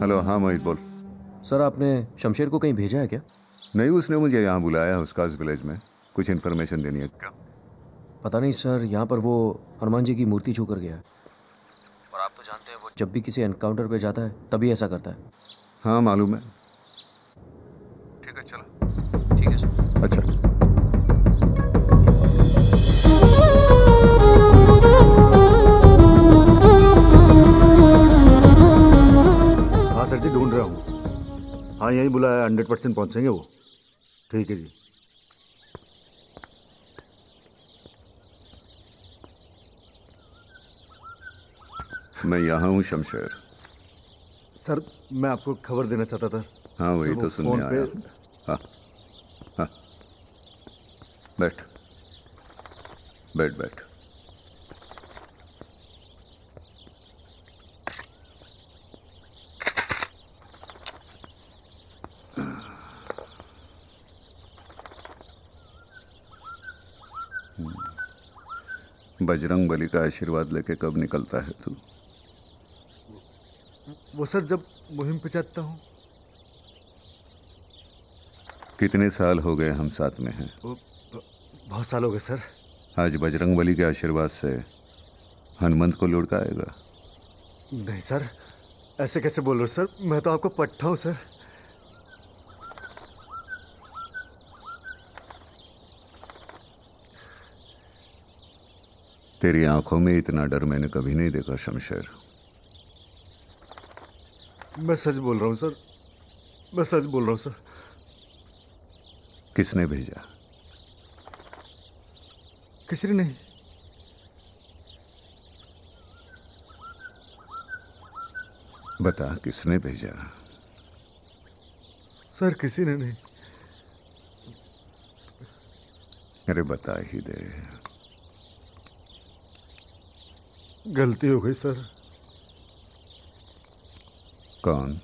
Hello हाँ मोहित बोल sir आपने शमशेर को कहीं भेजा है क्या नहीं उसने मुझे यहाँ बुलाया है उसका विलेज में कुछ इन्फॉर्मेशन देनी है क्या पता नहीं सर यहाँ पर वो हनुमान जी की मूर्ति छू कर गया है और आप तो जानते हैं वो जब भी किसी एनकाउंटर पे जाता है तभी ऐसा करता है हाँ मालूम है हाँ यहीं बुलाया हंड्रेड परसेंट पहुँचेंगे वो ठीक है जी मैं यहाँ हूँ शमशेर सर मैं आपको खबर देना चाहता था हाँ वही तो सुनने आया हाँ हाँ बैठ बैठ बैठ हम्म। बजरंग बली का आशीर्वाद लेके कब निकलता है तू वो सर जब मुहिम पे जाता हूँ कितने साल हो गए हम साथ में हैं बहुत साल हो गए सर आज बजरंग बली के आशीर्वाद से हनुमंत को लुड़का आएगा नहीं सर ऐसे कैसे बोल रहे हो सर मैं तो आपको पट्टा हूँ सर तेरी आंखों में इतना डर मैंने कभी नहीं देखा शमशेर मैं सच बोल रहा हूं सर मैं सच बोल रहा हूं सर किसने भेजा किसी ने नहीं बता किसने भेजा सर किसी ने नहीं अरे बता ही दे गलती हो गई सर कौन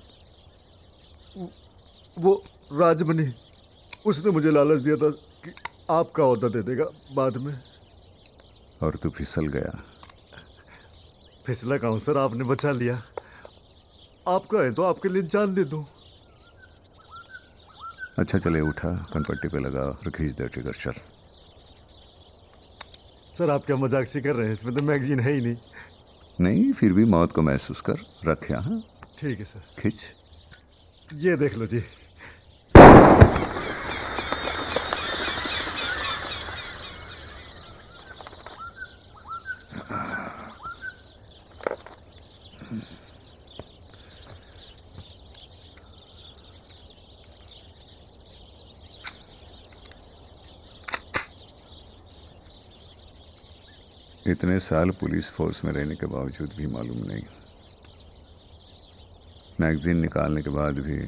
वो राजमणि उसने मुझे लालच दिया था कि आपका अहदा दे देगा बाद में और तू फिसल गया फिसला कहूँ सर आपने बचा लिया आपका है तो आपके लिए जान दे दूँ अच्छा चले उठा कनपट्टी पे लगा और खींच दे ट्रिगर चल सर आप क्या मजाक सी कर रहे हैं इसमें तो मैगजीन है ही नहीं नहीं फिर भी मौत को महसूस कर रख यहाँ ठीक है सर खिंच ये देख लो जी इतने साल पुलिस फोर्स में रहने के बावजूद भी मालूम नहीं मैगज़ीन निकालने के बाद भी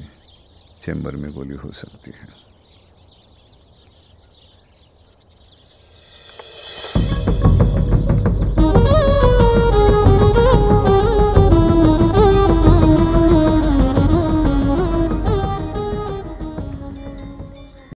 चैम्बर में गोली हो सकती है